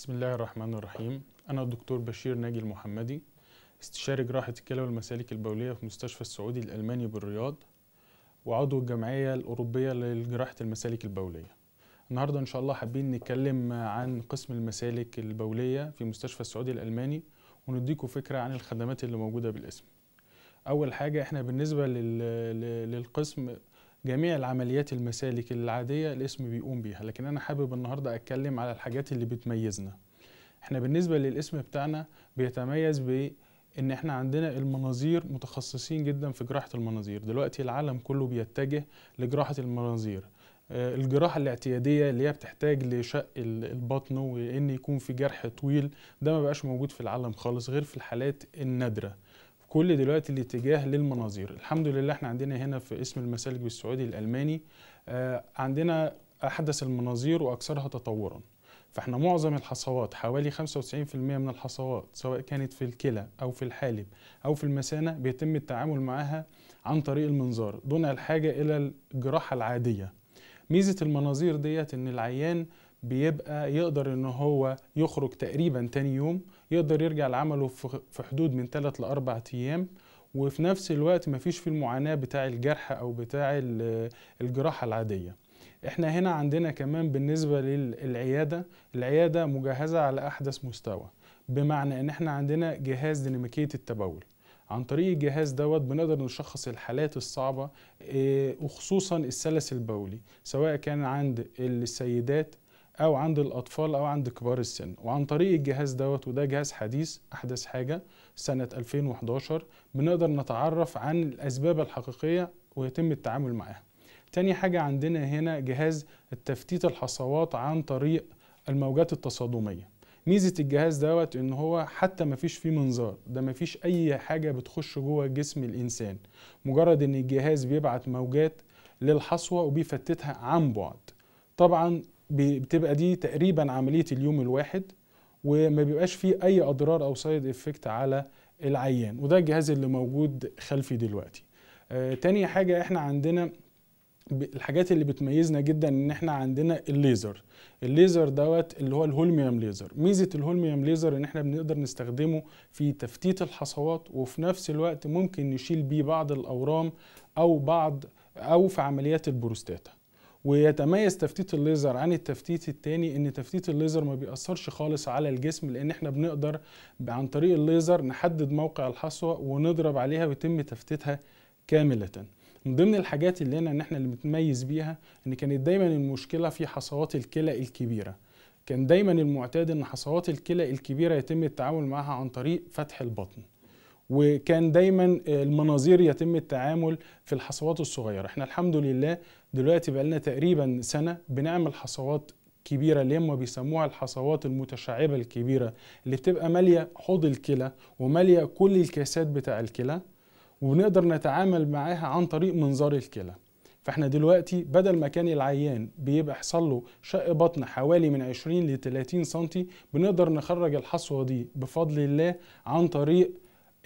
بسم الله الرحمن الرحيم أنا الدكتور بشير ناجي المحمدي استشاري جراحة الكلى والمسالك البولية في مستشفى السعودي الألماني بالرياض وعضو الجمعية الأوروبية لجراحة المسالك البولية النهاردة إن شاء الله حابين نتكلم عن قسم المسالك البولية في مستشفى السعودي الألماني ونديكم فكرة عن الخدمات اللي موجودة بالاسم أول حاجة إحنا بالنسبة للقسم جميع العمليات المسالك العادية الاسم بيقوم بيها لكن أنا حابب النهاردة أتكلم على الحاجات اللي بتميزنا احنا بالنسبة للاسم بتاعنا بيتميز ب ان احنا عندنا المناظير متخصصين جدا في جراحة المناظير دلوقتي العالم كله بيتجه لجراحة المناظير آه، الجراحة الاعتيادية اللي هي بتحتاج لشق البطن وان يكون في جرح طويل ده ما بقاش موجود في العالم خالص غير في الحالات النادرة كل دلوقتي الاتجاه للمناظير الحمد لله احنا عندنا هنا في اسم المسالك بالسعودي الالماني آه، عندنا احدث المناظير واكثرها تطورا فاحنا معظم الحصوات حوالي 95% من الحصوات سواء كانت في الكلى او في الحالب او في المثانه بيتم التعامل معها عن طريق المنظار دون الحاجه الى الجراحه العاديه ميزه المناظير ديت ان العيان بيبقى يقدر ان هو يخرج تقريبا تاني يوم يقدر يرجع لعمله في حدود من 3 لأربع ايام وفي نفس الوقت مفيش فيه المعاناة بتاع الجرح او بتاع الجراحة العادية احنا هنا عندنا كمان بالنسبة للعيادة العيادة مجهزة على احدث مستوى بمعنى ان احنا عندنا جهاز ديناميكية التبول عن طريق الجهاز دوت بنقدر نشخص الحالات الصعبة آه، وخصوصا السلس البولي سواء كان عند السيدات او عند الاطفال او عند كبار السن وعن طريق الجهاز دوت وده جهاز حديث احدث حاجه سنه 2011 بنقدر نتعرف عن الاسباب الحقيقيه ويتم التعامل معها تاني حاجه عندنا هنا جهاز التفتيت الحصوات عن طريق الموجات التصادميه ميزه الجهاز دوت ان هو حتى ما فيش فيه منظار ده ما فيش اي حاجه بتخش جوه جسم الانسان مجرد ان الجهاز بيبعت موجات للحصوه وبيفتتها عن بعد طبعا بتبقى دي تقريبا عمليه اليوم الواحد وما بيبقاش فيه اي اضرار او سايد افكت على العيان وده الجهاز اللي موجود خلفي دلوقتي آه تاني حاجه احنا عندنا الحاجات اللي بتميزنا جدا ان احنا عندنا الليزر الليزر دوت اللي هو الهولميوم ليزر ميزه الهولميوم ليزر ان احنا بنقدر نستخدمه في تفتيت الحصوات وفي نفس الوقت ممكن نشيل بيه بعض الاورام او بعض او في عمليات البروستاتا ويتميز تفتيت الليزر عن التفتيت التاني ان تفتيت الليزر ما بيأثرش خالص على الجسم لان احنا بنقدر عن طريق الليزر نحدد موقع الحصوة ونضرب عليها ويتم تفتيتها كاملة من ضمن الحاجات اللي هنا ان احنا اللي بنتميز بيها ان كانت دايما المشكلة في حصوات الكلى الكبيرة كان دايما المعتاد ان حصوات الكلى الكبيرة يتم التعامل معها عن طريق فتح البطن وكان دايما المناظير يتم التعامل في الحصوات الصغيره احنا الحمد لله دلوقتي بقالنا تقريبا سنه بنعمل حصوات كبيرة اللي هم بيسموها الحصوات المتشعبة الكبيرة اللي بتبقى مالية حوض الكلى ومالية كل الكاسات بتاع الكلى وبنقدر نتعامل معاها عن طريق منظار الكلى فاحنا دلوقتي بدل ما كان العيان بيبقى حصل له شق بطن حوالي من 20 ل 30 سم بنقدر نخرج الحصوة دي بفضل الله عن طريق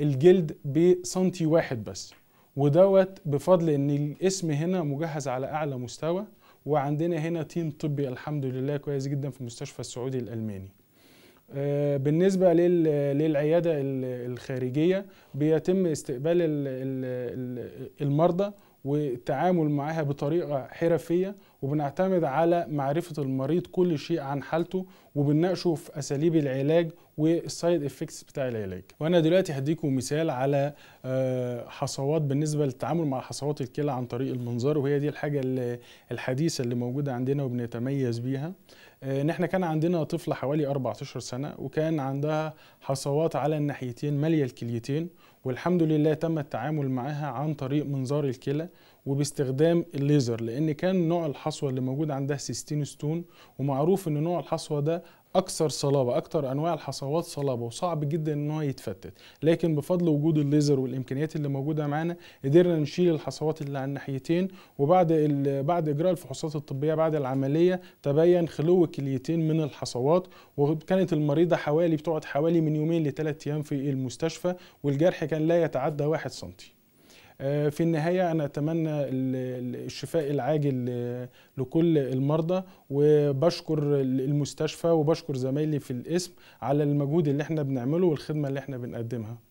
الجلد بسنتي واحد بس ودوت بفضل ان الاسم هنا مجهز على اعلى مستوى وعندنا هنا تيم طبي الحمد لله كويس جدا في المستشفى السعودي الالماني آه، بالنسبة للعيادة الخارجية بيتم استقبال المرضى والتعامل معها بطريقة حرفية وبنعتمد على معرفة المريض كل شيء عن حالته وبنناقشه في أساليب العلاج والسايد افكتس بتاع العلاج وانا دلوقتي هديكم مثال على آه، حصوات بالنسبه للتعامل مع حصوات الكلى عن طريق المنظار وهي دي الحاجه الحديثه اللي موجوده عندنا وبنتميز بيها آه، ان احنا كان عندنا طفله حوالي 14 سنه وكان عندها حصوات على الناحيتين ماليه الكليتين والحمد لله تم التعامل معها عن طريق منظار الكلى وباستخدام الليزر لان كان نوع الحصوه اللي موجود عندها ستون ومعروف ان نوع الحصوه ده اكثر صلابه اكثر انواع الحصوات صلابه وصعب جدا ان هو يتفتت لكن بفضل وجود الليزر والامكانيات اللي موجوده معانا قدرنا نشيل الحصوات اللي على الناحيتين وبعد بعد اجراء الفحوصات الطبيه بعد العمليه تبين خلو كليتين من الحصوات وكانت المريضه حوالي بتقعد حوالي من يومين لثلاث ايام في المستشفى والجرح كان لا يتعدى واحد سنتي آه، في النهاية أنا أتمنى الشفاء العاجل لكل المرضى وبشكر المستشفى وبشكر زمايلي في القسم على المجهود اللي احنا بنعمله والخدمة اللي احنا بنقدمها